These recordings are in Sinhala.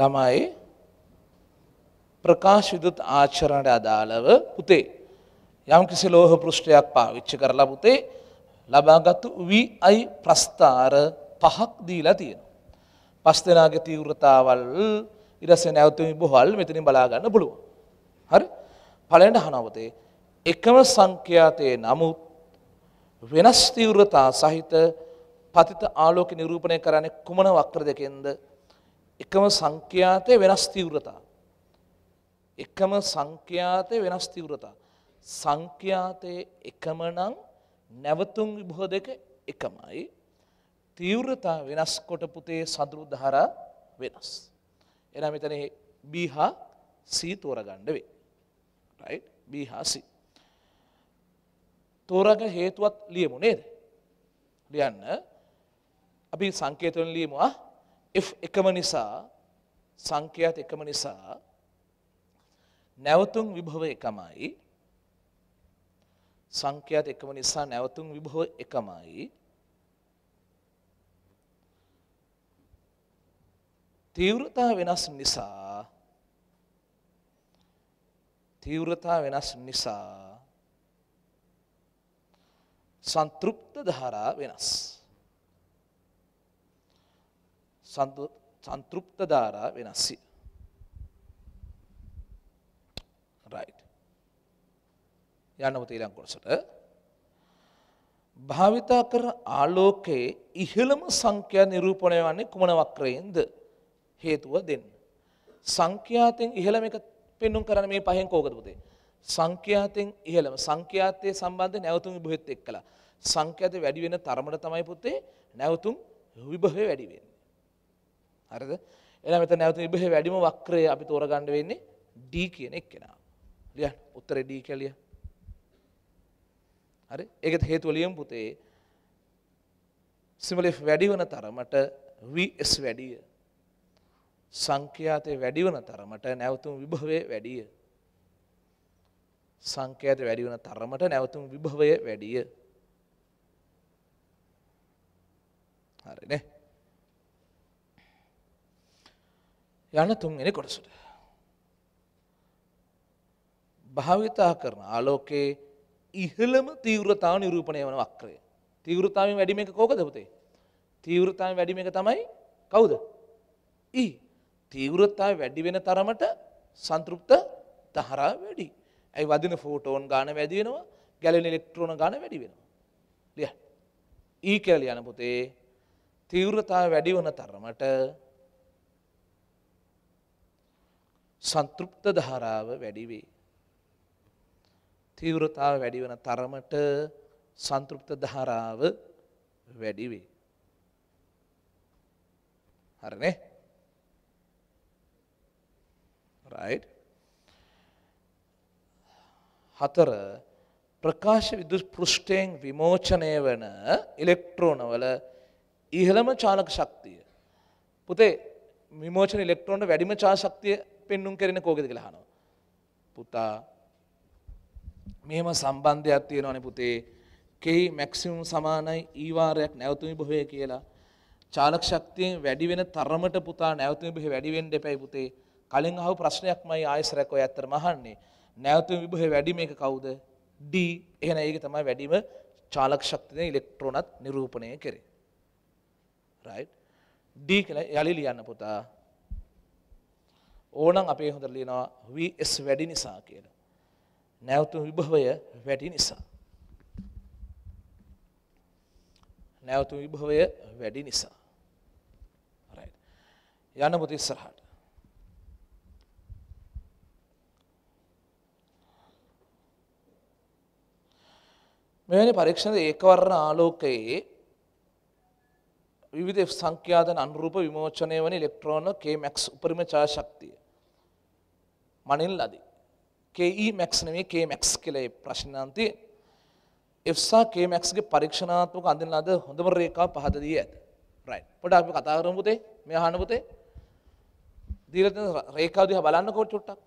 ළමයි ප්‍රකාශ විදුත් ආචරණයට අදාළව පුතේ යම් කිසි ලෝහ පෘෂ්ඨයක් පාවිච්චි කරලා පුතේ ලබාගත්තු VI ප්‍රස්ථාර පහක් දීලා තියෙනවා. පස් දෙනාගේ තීව්‍රතාවල් ඊටසේ නැවතුම් බොහල් මෙතනින් බලා ගන්න පුළුවන්. හරි? පළවෙනි අහනවතේ එකම සංඛ්‍යාතයේ නමුත් වෙනස් තීව්‍රතා සහිත පතිත ආලෝක නිරූපණය කරන්නේ කුමන වක්‍ර දෙකෙන්ද එකම සංඛ්‍යාතය වෙනස් තීව්‍රතා. එකම සංඛ්‍යාතය වෙනස් තීව්‍රතා. සංඛ්‍යාතයේ එකම නම් නැවතුම් විභව දෙක එකමයි. තීව්‍රතා වෙනස් කොට පුතේ සඳුරු ධාරා වෙනස්. එනම් මෙතන B හා C තෝරගන්න වේ. right B හා C. තෝරග හේතුවත් ලියමු නේද? ලියන්න අපි සංකේතවලින් ලියමු ආ F එකම නිසා සංඛ්‍යාත එකම නිසා නැවතුම් විභව එකමයි සංඛ්‍යාත එකම නිසා නැවතුම් විභව එකමයි තීව්‍රතා වෙනස් නිසා තීව්‍රතා වෙනස් නිසා සංතෘප්ත ධාරා වෙනස් සංතෘප්ත ධාරා වෙනස්ය. යනවත ඊළං කොටසට භාවිතා කර ආලෝකයේ ඉහළම සංඛ්‍යා නිරූපණය වන්නේ කුමන වක්‍රයෙන්ද හේතුව දෙන්න. සංඛ්‍යාතෙන් ඉහළම එක පෙන්නුම් කරන මේ පහෙන් කෝකද පුතේ. සංඛ්‍යාතෙන් ඉහළම සංඛ්‍යාතයේ සම්බන්ධ නැවතුම් විභහෙත් එක්කලා. සංඛ්‍යාතේ වැඩි වෙන තරමට තමයි පුතේ නැවතුම් විභවය වැඩි වෙන්නේ. හරිද? එහෙනම් මෙතන නැවත විභව වැඩිම වක්‍රය අපි තෝරගන්න වෙන්නේ D කියන එක්කෙනා. ලියන්න. උත්තරේ D කියලා ලියන්න. හරි? ඒකත් හේතුව ලියමු පුතේ. සිමලෙ වැඩි වෙන තරමට VS වැඩිය. සංඛ්‍යාතේ වැඩි වෙන තරමට නැවතුම් විභවයේ වැඩිය. සංඛ්‍යාත වැඩි වෙන තරමට නැවතුම් විභවය වැඩිය. හරිනේ? යන තුන්වෙනි කොටසට. භාවිතා කරන ආලෝකයේ ඉහළම තීව්‍රතාව නිරූපණය වන වක්‍රය. තීව්‍රතාවෙන් වැඩිම එක කෝකද පුතේ? තීව්‍රතාවෙන් වැඩිම එක තමයි කවුද? E. තීව්‍රතාව වැඩි වෙන තරමට සංතෘප්ත දහරා වැඩි. ඇයි වදින ෆෝටෝන් ගාන වැඩි වෙනවා, ගැලෙන ඉලෙක්ට්‍රෝන ගාන වැඩි වෙනවා. ලියන්න. E කියලා යන පුතේ තීව්‍රතාව වැඩි වන තරමට සංතෘප්ත ධාරාව වැඩිවේ. තීවරතාව වැඩිවන තරමට සංතෘප්ත ධාරාව වැඩිවේ. හරනේ රයිට් හතර ප්‍රකාශ විදු පෘෂ්ටයෙන් විමෝචනය වන ඉලෙක්ට්‍රෝනවල ඉහළම චාලක ශක්තිය. පුතේ විමෝචන ඉලෙක්ට්‍රෝන්ට වැඩිම චා ශක්තිය පෙන්නුම් කරන කෝගෙද කියලාහනවා. පුතා මෙම සම්බන්ධයක් තියෙනවානේ පුතේ කෙහි මැක්සිමුම් සමානයි ඊවාරයක් නැවතුමි බොහය කියලා. චාලක ශක්තියෙන් වැඩි වෙන තරමට පුතා නැවතුමි බොහේ වැඩි වෙන්න එපයි පුතේ. කලින් අහපු ප්‍රශ්නයක්මයි ආයෙසරක් ඔය අතර මහන්නේ. නැවතුමි විභවය වැඩි මේක කවුද? D. එහෙනම් ඒක තමයි වැඩිම චාලක ශක්තියෙන් ඉලෙක්ට්‍රෝනත් නිරූපණය කරේ. right ඩී කියලා යළි ලියන්න පුතා. ඕනම් අපේ හොඳට ලියනවා VS වැඩි නිසා කියලා. නැවතුම් විභවය වැඩි නිසා. නැවතුම් විභවය වැඩි නිසා. right. යන්න පුතේ ඉස්සරහට. මෙවැනි පරීක්ෂණ ඒකවරණ ආලෝකයේ විවිධ සංඛ්‍යාතන අනුරූප විමෝචනය වන ඉලෙක්ට්‍රෝන Kmax උපරිම ඡාය ශක්තිය. මනින් ලදී. Kemax නෙමෙයි Kmax කියලා ඒ ප්‍රශ්නාන්ති F සහ Kmax ගේ පරීක්ෂණාත්මක අඳින ලද හොඳම රේඛාව පහත දී ඇත. right. පොඩ්ඩක් අපි කතා කරමු පුතේ. මේ අහන්න පුතේ. දීලා තියෙන රේඛාව දිහා බලන්නකෝ චුට්ටක්.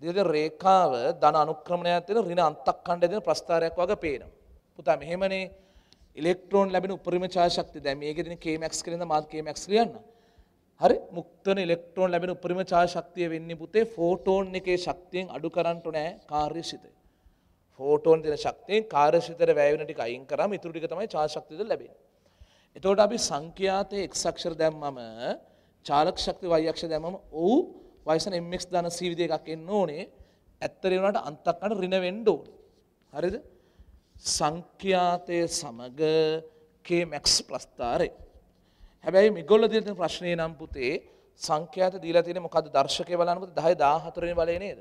දීලා තියෙන රේඛාව ධන අනුක්‍රමණයක් තියෙන ඍණ අන්තක්ඛණ්ඩය දෙන ප්‍රස්ථාරයක් වගේ පේනවා. පුතා මෙහෙමනේ ඉලෙක්ට්‍රෝන් ලැබෙන උපරිම චාර්ජ් ශක්තිය. දැන් මේකේ තියෙන Kmax කියන දා මාත් Kmax ලියන්න. හරි මුක්තන ඉලෙක්ට්‍රෝන ලැබෙන උපරිම චාර්ජ් ශක්තිය වෙන්නේ පුතේ ෆෝටෝන් එකේ ශක්තියෙන් අඩු කරන්න නෑ කාර්යසිතේ. ෆෝටෝන් දෙන ශක්තියෙන් කාර්යසිතේ වැය වෙන ටික අයින් කරාම ඉතුරු ටික තමයි චාර්ජ් ශක්තියද ලැබෙන්නේ. එතකොට අපි සංඛ්‍යාතයේ x අක්ෂර දැම්මම චාලක ශක්තිය y අක්ෂර දැම්මම ඔව් වයසන mx ධන c විදිහ එකක් එන්න ඕනේ. ඇත්තට ඒ වුණාට අන්තක් ගන්න ඍණ වෙන්න ඕනේ. හරිද? සංඛ්‍යාතය සමග කේමැක්ස් ප්ලස්ථාරය. හැබැයි මිගොල්ල දින ප්‍රශ්නය නම් පුතේ සංඛ්‍යාත දීලා තියෙන මොකද දර්ශකය බලනකොට 10 14 බලය නේද?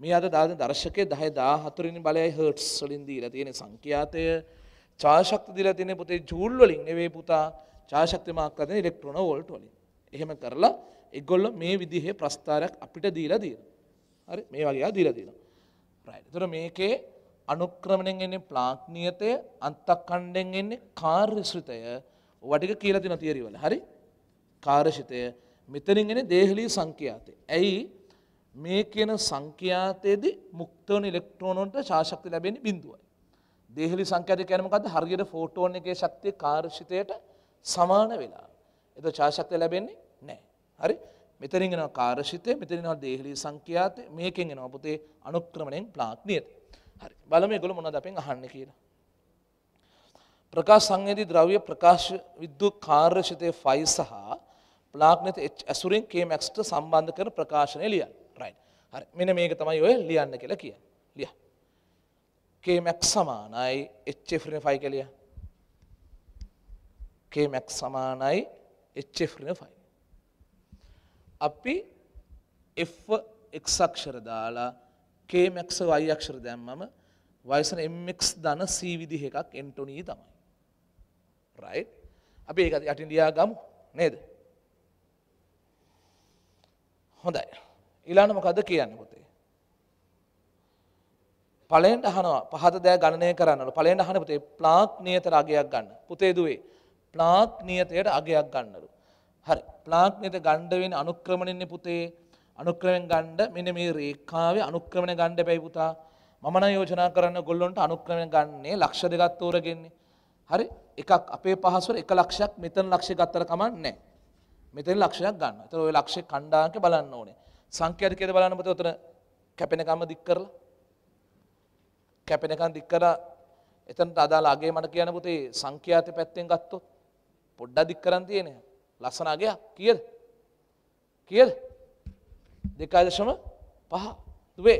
මේ අද දාන දර්ශකයේ 10 14 බලයයි හර්ට්ස් වලින් දීලා තියෙන සංඛ්‍යාතය ඡායශක්තිය දීලා තියෙන පුතේ ජූල් වලින් නෙවෙයි පුතා ඡායශක්තිය මාක්ලා දෙන ඉලෙක්ට්‍රෝන වෝල්ට් වලින්. එහෙම කරලා ඒගොල්ලෝ මේ විදිහේ ප්‍රස්ථාරයක් අපිට දීලා දෙනවා. හරි මේ වගේ ආ දීලා දෙනවා. රයිට්. ඒතර මේකේ අනුක්‍රමණයෙන් එන්නේ ප්ලාක් නියතය අන්තක්ඛණ්ඩයෙන් එන්නේ කාර්යශ්‍රිතය වටික කියලා තියෙන තියරි වල හරි කාර්යශ්‍රිතය මෙතනින් එන්නේ දේහලී සංඛ්‍යාතය ඇයි මේ කියන සංඛ්‍යාතයේදී මුක්ත වන ඉලෙක්ට්‍රෝන වලට ශාශක්තිය ලැබෙන්නේ බිඳුවයි දේහලී සංඛ්‍යාතය කියන්නේ මොකද්ද හරියට ෆෝටෝන් එකේ ශක්තිය කාර්යශ්‍රිතයට සමාන වෙලා එතකොට ශාශක්තිය ලැබෙන්නේ නැහැ හරි මෙතනින් එනවා කාර්යශ්‍රිතය මෙතනින් එනවා දේහලී සංඛ්‍යාතය මේකෙන් එනවා පුතේ අනුක්‍රමණයෙන් ප්ලාක් නියතය හරි බලම ගොළ මොනද අපෙන් අහන්න කියලා. ප්‍රකාශ සංයේදී ද්‍රව්‍ය ප්‍රකාශ විද්‍යුත් කාර්යශිතය ෆයි සහ ප්ලාක් නැති H ඇසුරෙන් Kmax ට සම්බන්ධ කරන ප්‍රකාශනය ලියන්න. right. හරි. මෙන්න මේක තමයි ඔය ලියන්න කියලා කියන්නේ. ලියන්න. Kmax සමානයි HF ඍණ ෆයි කියලා ලියන්න. Kmax සමානයි HF ඍණ ෆයි. අපි F x අක්ෂර දාලා කේමැක්ස වයි අක්ෂර දැම්මම වයසන එම්මෙක් දන සී විදිහ එකක් එන්ටොනී තමයි. රයි අපි ඒක යටින්ඩියා ගමු නේද. හොඳයි. ඉලාන මොකද කියන්න පොතේ. පලෙන්ට හනවා පහත දෑ ගණනය කරන්නට පලෙන්ට හන පුතේ ප්ලාක් නියතර අගයක් ගන්න පුතේදුවේ ප්ලාක් නියතයට අගයක් ගන්නලු. හරි ප්ලාක් නිත ගණ්ඩවෙන් අනුක්‍රමණින්නේ පුතේ අනුක්‍රමෙන් ගණ්ඩ මෙන මේ රේකාවේ අනුක්‍රමණ ගණ්ඩ පැයිපුතා මමන යෝජනා කරන්න ගොල්ලොන්ට අනුක්‍රමණ ගන්නේ ලක්ෂ දෙකක් තෝරගෙන්නේ. හරි එකක් අපේ පහසුර එක ලක්ෂයක් මෙතන ලක්ෂය ගත්තර කමන්නේ. මෙතන ලක්ෂයක් ගන්න. ඒතර ওই ලක්ෂය කණ්ඩායමක බලන්න ඕනේ. සංඛ්‍යාද කියලා බලන්න මත උතන කැපෙනකම දික් කරලා කැපෙනකම් දික් කරලා එතනට අදාළ අගේ මට කියන්න පුතේ සංඛ්‍යාතේ පැත්තෙන් ගත්තොත් පොඩ්ඩක් දික් කරන් තියෙන්නේ. ලස්සන අගයක් කීයද? කීයද? දෙකයිදශම පහ වේ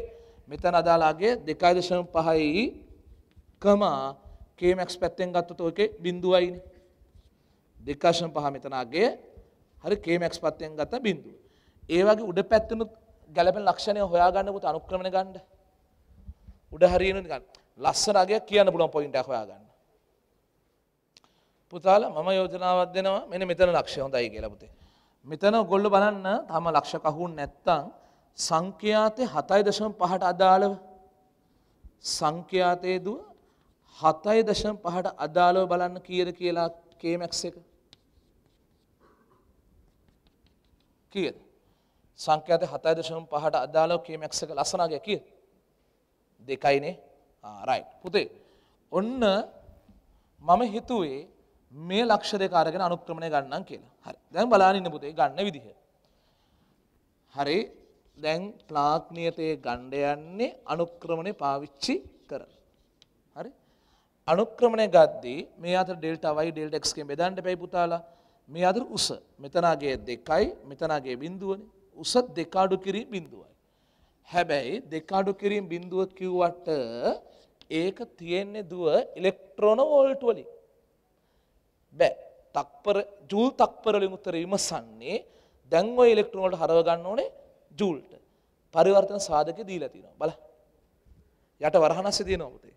මෙතන අදාලාගේ දෙකයිදශම පහයි කමා කේමක්ස් පැත්තෙන් ගත්තත ඕකේ බිඳුවයින දෙකාශන පහ මෙතනාගේ හරි කේමක්ස් පත්තයෙන් ගත්ත බිඳුව. ඒවගේ උඩ පැත්තනුත් ගැලපෙන් ලක්ෂණය හොයාගන්නකුත් අනුක්‍රමණ ගණ්ඩ උඩ හරින ගන්න ලස්සනගේ කියන්න පුළුවන් පොයින්ට හොයාගන්න. පුතාල මම යෝජනාවක් දෙනවා මෙන මෙතන ලක්ෂය හොඳයි කියලපුතේ මෙතන ගොල්ල බලන්න තම ලක්ෂ කහුන් නැත්තං සංඛ්‍යාතය හතයි දශම පහට අදාළව සංඛ්‍යාතය දුව හතයි දශම් පහට අදාළව බලන්න කියද කියලා කේමැක්ස එක කියද සංඛ්‍යාත හතයි දශම පහට අදාළව කේමැක්ස එක ලසනාගය කිය දෙකයිනේ ආරයි පුතේ ඔන්න මම හිතුවේ මේ ලක්ෂ දෙක අරගෙන අනුක්‍රමණය ගන්නම් කියලා. හරි. දැන් බලන්න ඉන්න පුතේ ගන්න විදිහ. හරි. දැන් ප්ලාක් නියතයේ ගන්න යන්නේ අනුක්‍රමණය පාවිච්චි කරලා. හරි. අනුක්‍රමණය ගද්දී මේ අතර ඩෙල්ටා y ඩෙල්ටා x කියන බෙදන්න බෑ පුතාලා. මේ අතර උස. මෙතනගේ 2යි මෙතනගේ බිඳුවනේ. උස දෙක අඩු කිරීම බිඳුවයි. හැබැයි දෙක අඩු කිරීම බිඳුව කිව්වට ඒක තියෙන්නේ දුව ඉලෙක්ට්‍රෝන වෝල්ට් වලින්. බෑ. තක්පර ජූල් තක්පර වලින් උත්තර විමසන්නේ දැන් ওই ඉලෙක්ට්‍රෝන වලට හරව ගන්න ඕනේ ජූල්ට. පරිවර්තන සාධකේ දීලා තියෙනවා. බලන්න. යට වරහනස්සේ තියෙනවා පුතේ.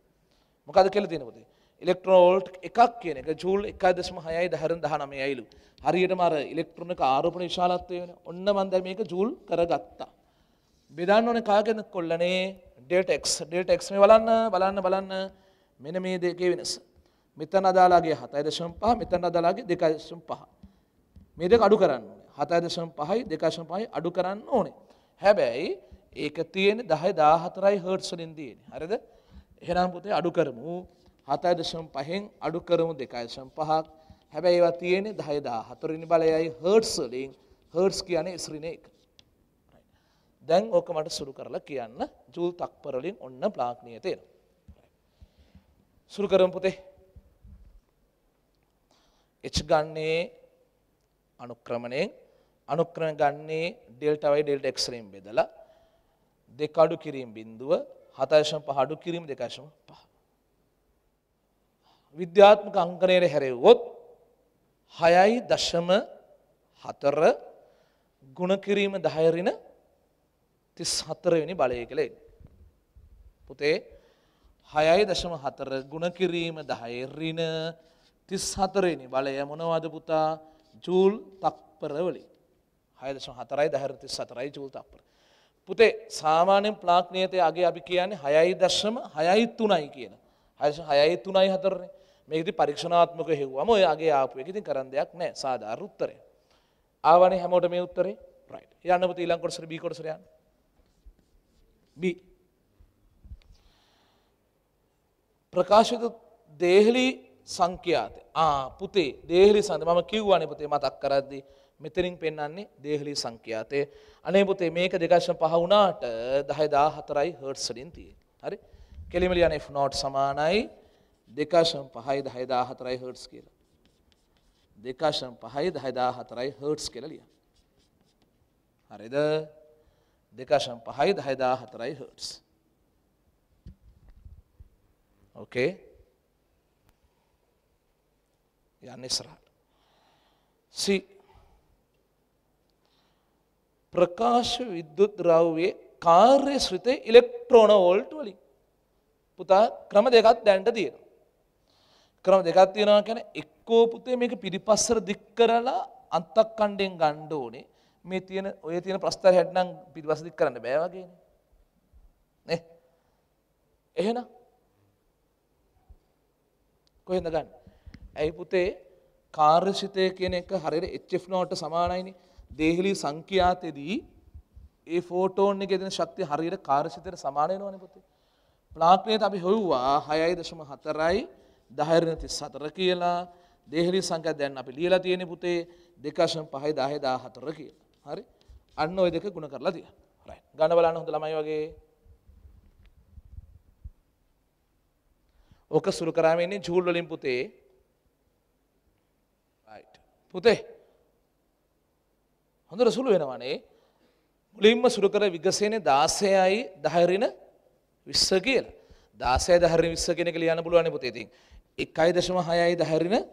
මොකද කියලා තියෙන පුතේ? ඉලෙක්ට්‍රෝන වෝල්ට් එකක් කියන එක ජූල් 1.6යි 19යිලු. හරියටම අර ඉලෙක්ට්‍රෝන එක ආරෝපණ විශාලත්වය වෙන. ඔන්න මම දැන් මේක ජූල් කරගත්තා. බෙදන්න ඕනේ කාගෙනද කොල්ලනේ? Delta x. ඩෙල්ටා x මේ බලන්න බලන්න බලන්න මෙන්න මේ දෙකේ වෙනස. මෙතන අදාලාගේ හතයි දශම් පහ මෙතන අදාලාගේ දෙකයිශම් පහ මේ දෙක අඩු කරන්න ඕනේ හතයි දශම් පහයි දෙකශම් පහයි අඩු කරන්න ඕනේ හැබැයි ඒක තියෙන දහය දාහතරයි හර්ට්සලින් තියෙන හරිද එහෙනම් පුතේ අඩු කරමු හතයි දශම් පහෙන් අඩු කරමු දෙකයිශම් පහක් හැබැයි ඒවා තියෙන්නේ දහය දාහතරින් බලයයි හර්ට්සලින් හර්ට්ස් කියන්නේ ඉස්රින එක දැන් ඕක මට සුරු කරලා කියන්න ජූල් තක්පරලින් ඔන්න ප්ලාග්නිය තියෙන සුරු කරමු පුතේ H ගන්නේ අනුක්‍රමණයෙන් අනුක්‍රම ගන්නේ ඩෙල්ටා y ඩෙල්ටා x වලින් බෙදලා දෙක අඩු කිරීම බිඳුව 7.5 අඩු කිරීම 2.5 විද්‍යාත්මක අංකණයට හැරෙව්වොත් 6.4 ගුණ කිරීම 10 රින 34 වෙනි බලය කියලා එන්නේ පුතේ 6.4 ගුණ කිරීම 10 රින තිස් හතරේනි බලය මොනවාද පුතා ජූල් තක්පරවලින් හයදශ හතරයි දැහරති සතරයි ජූල් තක්පර. පුතේ සාමානෙන් ප්ලාක්්නයතය අගේ අපි කියන්නේ හයයි දශම හයයි තුනයි කියන. හයශ හයයි තුනයි හතරන්නේ මේකති පරීක්ෂණාත්මක හෙව්වම ඔය අගේ ආපු එකති කරන් දෙයක් නෑ සාධාර උත්තරය. ආවනේ හැමෝට මේ උත්තරේ රයි් යන්නපති ඊලංකොටසර බිකොටසරයන් බි ප්‍රකාශිත දේහලී සංඛ්‍යාත පුතේ දේහලි සඳ මම කිව්වාන පුතේ මතක් කරද්දි මෙතරින් පෙන්න්නේ දේහලි සංඛ්‍යාතය අනේ පුතේ මේක දෙකශන පහ වුණාට දහයදා හතරයි හර්ට්සලින් තිය හරි කෙලිමලි අන ෆ්නෝට් සමානයි දෙකාශම් පහයි දහයදා හතරයි හර්ට්ස් කියලා දෙකාශම් පහයි දහයදා හතරයි හර්ට්ස් කෙලලිය හරිද දෙකාශම් පහයි දහයදා හතරයි හර්ට්ස් ඕකේ يعني Israel. See, ප්‍රකාශ විද්‍යුත් ද්‍රව්‍යයේ කාර්ය ශ්‍රිතය ඉලෙක්ට්‍රෝන වෝල්ට් වලින් පුතා ක්‍රම දෙකක් දැන්ට තියෙනවා. ක්‍රම දෙකක් තියෙනවා කියන එක්කෝ පුතේ මේක පිරිපස්සර දික් කරලා අන්තක් කණ්ඩෙන් ගණ්ඩ ඕනේ මේ තියෙන ඔය තියෙන ප්‍රස්ථාර හැටනම් පිරිපස්ස දික් කරන්න බෑ වගේ නේ. එහෙනම් කොහෙන්ද ගන්නේ? ඇයි පුතේ කාර්යසිතය කියන එක හරියට HF නෝට සමානයිනේ. දේහලි සංඛ්‍යාතෙදී ඒ ෆෝටෝන් එකේ දෙන ශක්තිය හරියට කාර්යසිතයට සමාන වෙනවනේ පුතේ. ප්ලාක්නේට අපි හොයුවා 6.4යි 10.34 කියලා. දේහලි සංඛ්‍යාත දැන් අපි ලියලා තියෙන්නේ පුතේ 2.5යි 10 14 කියලා. හරි? අන්න ওই දෙක ගුණ කරලා තියන්න. රයිට්. ගණන බලන්න හොඳ ළමයි වගේ. ඔක සුරු කරාම ඉන්නේ ජූල් වලින් පුතේ පුතේ හොඳට සුළු වෙනවනේ මුලින්ම සුරු කර විගසයනේ 16යි 10 රින 20 කියලා. 16යි 10 රින 20 කියන එක ලියන්න පුළුවන් නේ පුතේ. ඉතින් 1.6යි 10 රින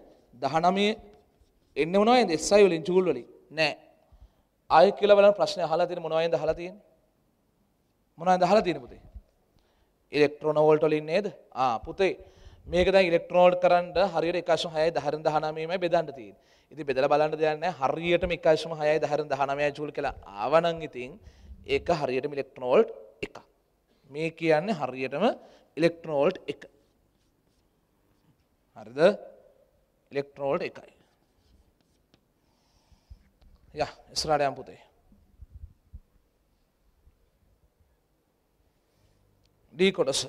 19 එන්නේ මොනවයින්ද? SI වලින් ජූල් වලින්. නෑ. ආයෙ කියලා බලන්න ප්‍රශ්නේ අහලා තියෙන මොනවයින්ද අහලා තියෙන්නේ? මොනවයින්ද අහලා තියෙන්නේ පුතේ? ඉලෙක්ට්‍රෝන වෝල්ට් වලින් නේද? ආ පුතේ මේකද ඉලෙක්ට්‍රෝඩ් කරන්ට හරියට එකශම හය දහරන් දහනමීම බෙදන්න තිී ඉති බෙදල බලන්න දෙයන්න හරියට එකශම හය දහරන් දහනමය චූල් කළ ආවනං ඉතින් ඒක හරියට මිලෙක්ට්‍රෝල්ට් එක මේ කියන්නේ හරියටම ඉලෙක්ට්‍රෝල්ට් එක හරිද ඉලෙක්ට්‍රෝල්ට් එකයි ය ඉස්රාඩයම් පුතේ ඩී කොටස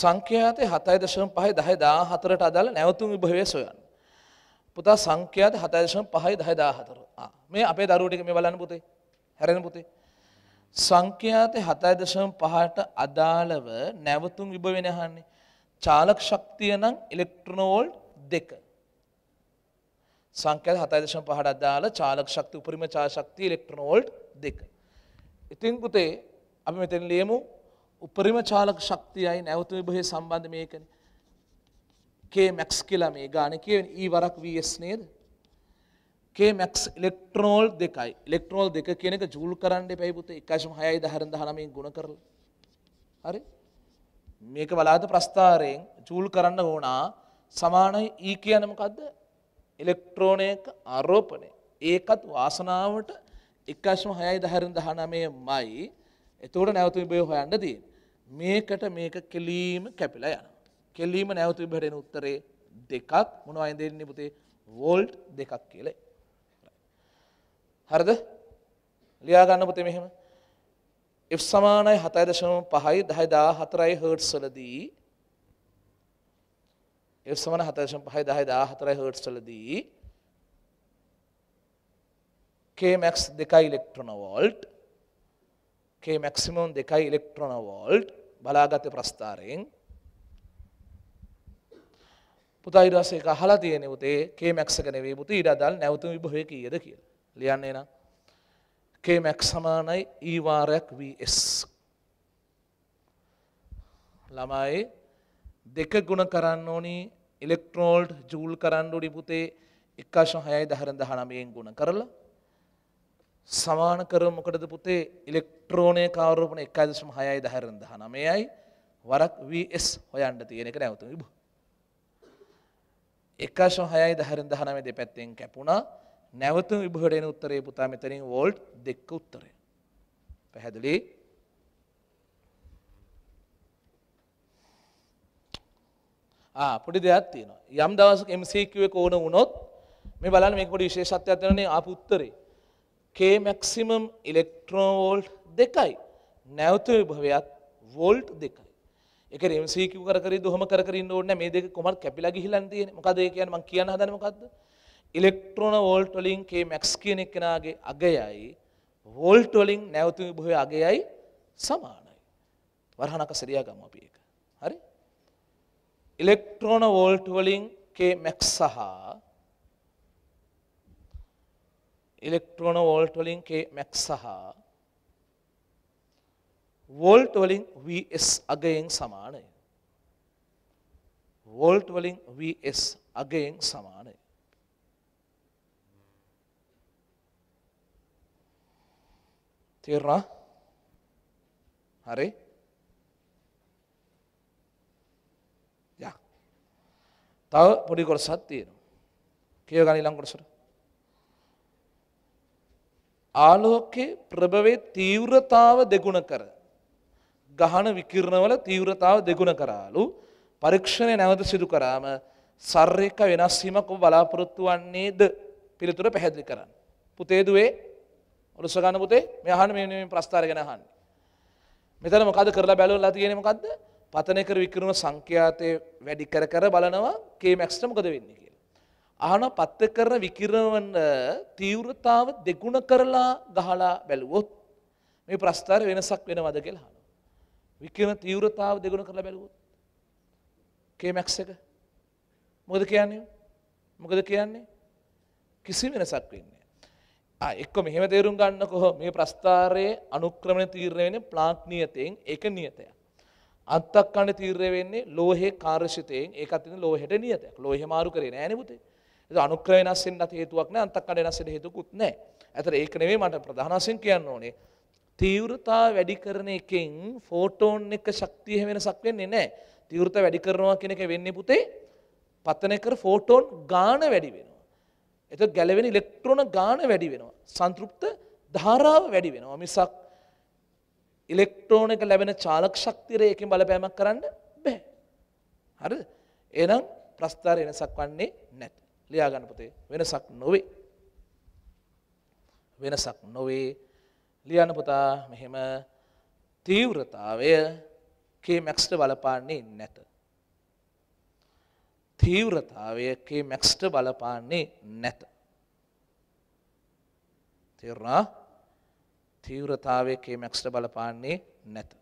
සංඛ්‍යාතේ 7.5 10 14ට අදාළ නැවතුම් විභවය සොයන්න. පුතා සංඛ්‍යාත 7.5 10 14. මේ අපේ දරුවෝ ටික මේ බලන්න පුතේ. හැරෙන පුතේ. සංඛ්‍යාතේ 7.5ට අදාළව නැවතුම් විභවයනේ අහන්නේ. චාලක ශක්තිය නම් ඉලෙක්ට්‍රෝන වෝල්ට් 2. සංඛ්‍යාත 7.5ට අදාළ චාලක ශක්තිය උපරිම චාලක ශක්තිය ඉලෙක්ට්‍රෝන වෝල්ට් 2. ඉතින් පුතේ අපි මෙතන ලියමු උපරිම චාලක ශක්තියයි නැවතුම බොහේ සම්බන්ධ මේකන කේ මැක්ස් කියලා මේ ගාන කියවෙන ඒ e වරක් වස් නේද කේ මැක්ස් ඉලෙක්ට්‍රෝල් දෙකයි ඉලෙක්ට්‍රෝල් දෙක කියනක ජූල් කරන්න පැයිපුත එකශම හයයි දහරඳ හනමින් ගුණ කරල හරි මේක බලාද ප්‍රස්ථාරයෙන් ජූල් කරන්න ඕනා සමානයි ඒ e කියනමකක්ද ඉලෙක්ට්‍රෝනයක ආරෝපනය ඒකත් වාසනාවට එකශම හයයි දහරඳ හනමය මයි එතෝට නැවතු බය හොයන්න දීන් මේකට මේක කෙලීම කැපිලා යන. කෙල්ලීම නැවතු විභරෙන උත්තරේ දෙකක් මොන අයින් දෙන්නේ පුතේ වෝල්ට් දෙකක් කියලේ. හරද ලියාගන්න පුතේ මෙහෙම. එ සමානයි හතයි දශම පහයි දහයිදා හතරයි හර්ට් සලදී එ සමන හතශම් පහයි දහයිදා හතරයි හර්ට් සලදී කේමැක්ස් දෙකයි electron volt K maximum 2 electron volt බලාගත ප්‍රස්ථාරයෙන් පුතා ඊට පස්සේ ඒක අහලා තියෙන උතේ K max එක නෙවෙයි පුතේ ඊට අදාළ නැවතුම් විභවය කීයද කියලා. ලියන්නේ නම් K max සමානයි E වාරයක් VS. ළමයි දෙක ගුණ කරන්න ඕනි ඉලෙක්ට්‍රෝල්ට් ජූල් කරන්න ඕනි පුතේ 1.6 19න් ගුණ කරලා සමාන කර මොකටද පුතේ ඉලෙක්ට්‍රෝනය කාරපන එක දශම හයයි දහරන් දහ නමයයි වරක් වස් හොයන්ට තියෙන එක නැවතු විබ. එකශ හයයි දහරන් දහනම දෙ පැත්තෙන් කැපුණා නැවතු විභහටෙන උත්තරේ පුතා මෙතරින් වෝල්ට් දෙක්ක උත්තරය. පැහැදිලි පොඩි දෙයක් තියෙනවා යම් දවස MCQව ඕන වුණොත් මේ බලන්න මේ පොඩි විශේෂත්වයක් තියෙනනේ ආපු උත්තරේ K maximum ඉලෙක්ට්‍රෝන් වෝල්ට් දෙකයි නැවත විභවයත් වෝල්ට් දෙකයි. එක MCQ කර කර දුහම කර කර ඉන්න ඕනේ මේ දෙක කොහොමද කැපිලා ගිහිලා තියෙන්නේ. මොකද ඒ කියන්නේ මම කියන්න හදන්නේ මොකද්ද? ඉලෙක්ට්‍රෝන වෝල්ට් වලින් K max කියන එකනාගේ අගයයි වෝල්ට් වලින් නැවත විභවයේ අගයයි සමානයි. වරහණක සරියා ගමු අපි ඒක. හරි? ඉලෙක්ට්‍රෝන වෝල්ට් වලින් K max සහ इलेक्ट्रॉन वोल्ट वलिंग के मैक्स वोल्ट वलिंग वी एस अगेन समान वोल्ट वलिंग वी एस अगेन समान तीरना अरे तब पड़ी कर सत्य क्यों गाने लंग कर सर ආලෝකයේ ප්‍රභවේ තීව්‍රතාව දෙගුණ කර. ගහන විකිරණවල තීව්‍රතාව දෙගුණ කරාලු පරීක්ෂණය නැවත සිදු කරාම සර්යක වෙනස්වීමක් ඔබ බලාපොරොත්තු වන්නේද පිළිතුර පැහැදිලි කරන්න. පුතේදුවේ ඔලුස ගන්න පුතේ මෙහන මේ ප්‍රස්ථාර ගෙන හන්න. මෙතන මොකද කරලා බැලවලා තියෙන මොකක්ද පතනකර විකිරුණ සංඛ්‍යාතය වැඩි කර කර බලනවා කේමැක්ස්ට මොකද වෙන්නේ කියලා. ආහන පත්ත කරන විකිරවන්න තීව්‍රතාව දෙගුණ කරලා ගහලා බැලුවොත් මේ ප්‍රස්ථාර වෙනසක් වෙනවද කියලා අහනවා. විකිරණ තීව්‍රතාව දෙගුණ කරලා බැලුවොත් කේමැක්ස් එක මොකද කියන්නේ? මොකද කියන්නේ? කිසි වෙනසක් වෙන්නේ නැහැ. ආ එක්ක මෙහෙම තේරුම් ගන්නකො මේ ප්‍රස්ථාරයේ අනුක්‍රමණ තීරණය වෙන්නේ ප්ලාක් නියතයෙන් ඒක නියතයක්. අත්තක් කණ තීරණය වෙන්නේ ලෝහේ කාර්ශිතයෙන් ඒක අතින් ලෝහෙට නියතයක්. ලෝහෙ මාරු කරේ නැහැ නේ පුතේ. අනුක්‍රය වෙනස්සෙන්න්නත් හේතුවක් නෑ අන්තක්කඩ වෙනස්සෙට හේතුකුත් නෑ. ඇතර ඒක නෙවෙයි මට ප්‍රධානසින් කියන්න ඕනේ. තීව්‍රතා වැඩි කරන එකෙන් ෆෝටෝන් එක ශක්තිය වෙනසක් වෙන්නේ නෑ. තීව්‍රතා වැඩි කරනවා කියන එක වෙන්නේ පුතේ පතන කර ෆෝටෝන් ගාන වැඩි වෙනවා. එතකොට ගැලවෙන ඉලෙක්ට්‍රෝන ගාන වැඩි වෙනවා. සංතෘප්ත ධාරාව වැඩි වෙනවා. මිසක් ඉලෙක්ට්‍රෝන එක ලැබෙන චාලක ශක්තිය ඒකෙන් බලපෑමක් කරන්න බෑ. හරිද? එහෙනම් ප්‍රස්ථාර වෙනසක් වන්නේ නැත. ලියාගන්න පුතේ වෙනසක් නොවේ. වෙනසක් නොවේ ලියන්න පුතා මෙහෙම තීව්‍රතාවය කේමැක්ස්ට බලපාන්නේ නැත. තීව්‍රතාවය කේමැක්ස්ට බලපාන්නේ නැත. තේරුණා තීව්‍රතාවය කේමැක්ස්ට බලපාන්නේ නැත.